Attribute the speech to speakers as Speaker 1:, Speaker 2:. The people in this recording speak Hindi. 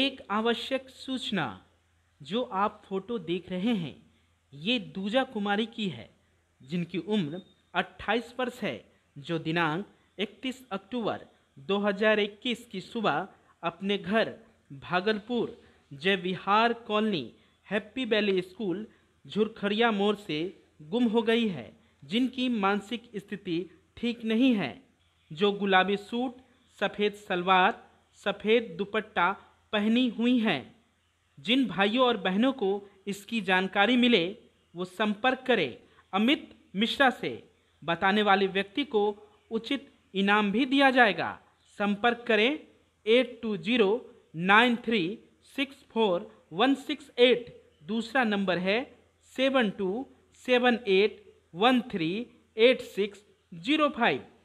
Speaker 1: एक आवश्यक सूचना जो आप फोटो देख रहे हैं ये दूजा कुमारी की है जिनकी उम्र 28 वर्ष है जो दिनांक 31 अक्टूबर 2021 की सुबह अपने घर Bhagalpur Jay Vihar colony happy valley school Jhurkhariya मोड़ से गुम हो गई है जिनकी मानसिक स्थिति ठीक नहीं है जो गुलाबी सूट सफ़ेद सलवार सफ़ेद दुपट्टा पहनी हुई हैं जिन भाइयों और बहनों को इसकी जानकारी मिले वो संपर्क करें अमित मिश्रा से बताने वाले व्यक्ति को उचित इनाम भी दिया जाएगा संपर्क करें eight two zero nine three six four one six eight दूसरा नंबर है seven two seven eight one three eight six zero five